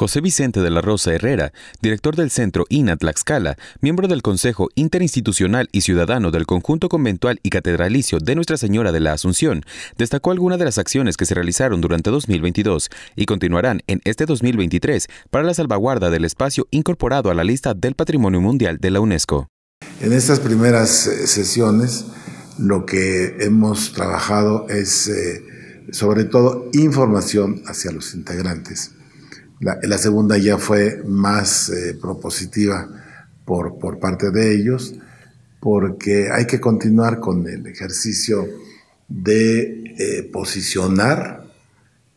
José Vicente de la Rosa Herrera, director del Centro INA Tlaxcala, miembro del Consejo Interinstitucional y Ciudadano del Conjunto Conventual y Catedralicio de Nuestra Señora de la Asunción, destacó algunas de las acciones que se realizaron durante 2022 y continuarán en este 2023 para la salvaguarda del espacio incorporado a la lista del Patrimonio Mundial de la UNESCO. En estas primeras eh, sesiones, lo que hemos trabajado es eh, sobre todo información hacia los integrantes la, segunda ya fue más eh, propositiva por, por parte de ellos, porque hay que continuar con el ejercicio de eh, posicionar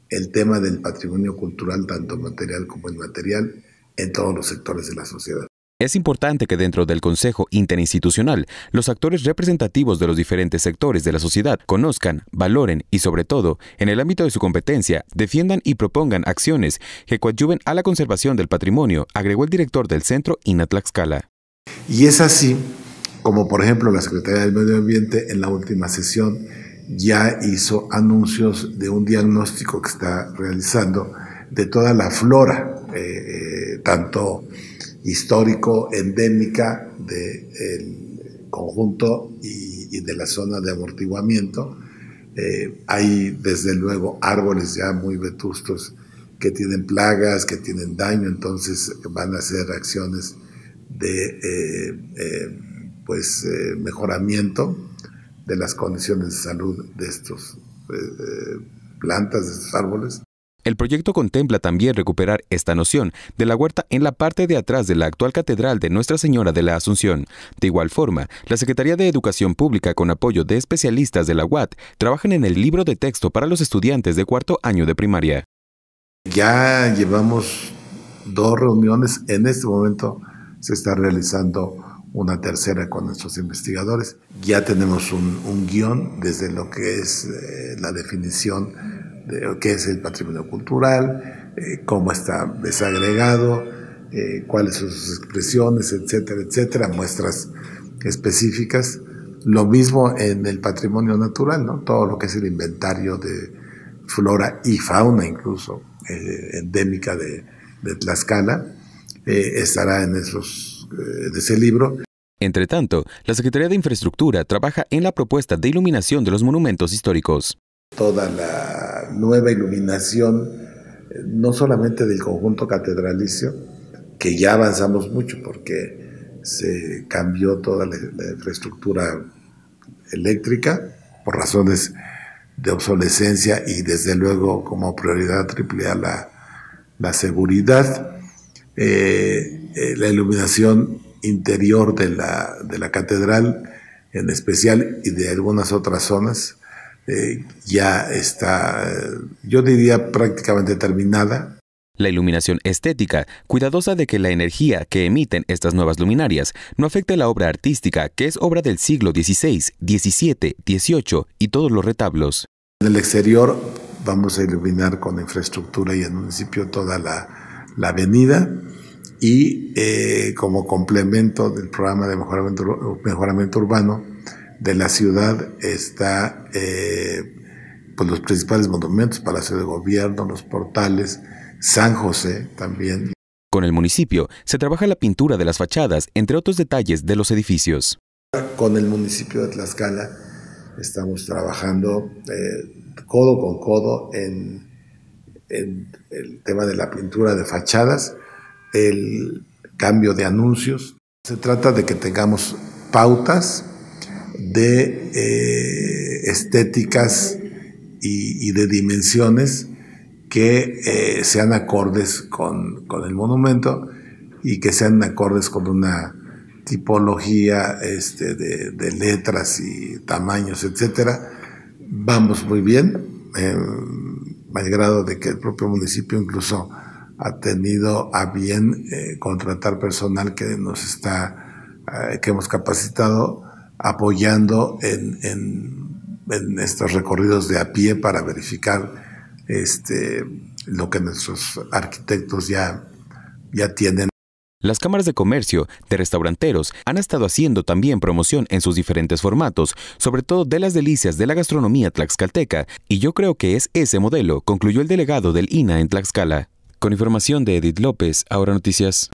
el tema del patrimonio cultural, tanto material como inmaterial, en todos los sectores de la sociedad. Es importante que dentro del Consejo Interinstitucional los actores representativos de los diferentes sectores de la sociedad conozcan, valoren y sobre todo, en el ámbito de su competencia, defiendan y propongan acciones que coadyuven a la conservación del patrimonio, agregó el director del centro Inatlaxcala. Y es así como por ejemplo la Secretaría del Medio Ambiente en la última sesión ya hizo anuncios de un diagnóstico que está realizando de toda la flora, eh, eh, tanto histórico, endémica del eh, conjunto y, de la zona de amortiguamiento. Eh, hay desde luego árboles ya muy vetustos que tienen plagas, que tienen daño, entonces van a hacer acciones de eh, pues, mejoramiento de las condiciones de salud de estas plantas, de estos árboles. El proyecto contempla también recuperar esta noción de la huerta en la parte de atrás de la actual Catedral de Nuestra Señora de la Asunción. De igual forma, la Secretaría de Educación Pública, con apoyo de especialistas de la UAT, trabajan en el libro de texto para los estudiantes de cuarto año de primaria. Ya llevamos dos reuniones, en este momento se está realizando una tercera con nuestros investigadores. Ya tenemos un, guión desde lo que es eh, la definición qué es el patrimonio cultural, eh, cómo está desagregado, eh, cuáles son sus expresiones, etcétera, etcétera, muestras específicas. Lo mismo en el patrimonio natural, ¿no? Todo lo que es el inventario de flora y fauna, incluso eh, endémica de, Tlaxcala, estará en, esos, en ese libro. Entre tanto, la Secretaría de Infraestructura trabaja en la propuesta de iluminación de los monumentos históricos. Toda la nueva iluminación, eh, no solamente del conjunto catedralicio, que ya avanzamos mucho porque se cambió toda la, infraestructura eléctrica por razones de obsolescencia y desde luego como prioridad triple A la, seguridad, eh, eh, la iluminación interior de la, de la catedral en especial y de algunas otras zonas eh, ya está, eh, yo diría, prácticamente terminada. La iluminación estética, cuidadosa de que la energía que emiten estas nuevas luminarias no afecte la obra artística, que es obra del siglo XVI, XVII, XVIII y todos los retablos. En el exterior vamos a iluminar con infraestructura y en municipio toda la, la avenida y eh, como complemento del programa de mejoramiento, mejoramiento urbano de la ciudad está eh, pues, los principales monumentos, Palacio de Gobierno, los portales, San José también. Con el municipio se trabaja la pintura de las fachadas, entre otros detalles de los edificios. Con el municipio de Tlaxcala estamos trabajando eh, codo con codo en, el tema de la pintura de fachadas, el cambio de anuncios. Se trata de que tengamos pautas de eh, estéticas y, de dimensiones que eh, sean acordes con, el monumento y que sean acordes con una tipología este, de, letras y tamaños, etcétera. Vamos muy bien, malgrado em, de que el propio municipio incluso ha tenido a bien eh, contratar personal que nos está, que hemos capacitado apoyando en, estos recorridos de a pie para verificar este, lo que nuestros arquitectos ya, ya tienen. Las cámaras de comercio, de restauranteros, han estado haciendo también promoción en sus diferentes formatos, sobre todo de las delicias de la gastronomía tlaxcalteca, y yo creo que es ese modelo, concluyó el delegado del INA en Tlaxcala. Con información de Edith López, ahora noticias.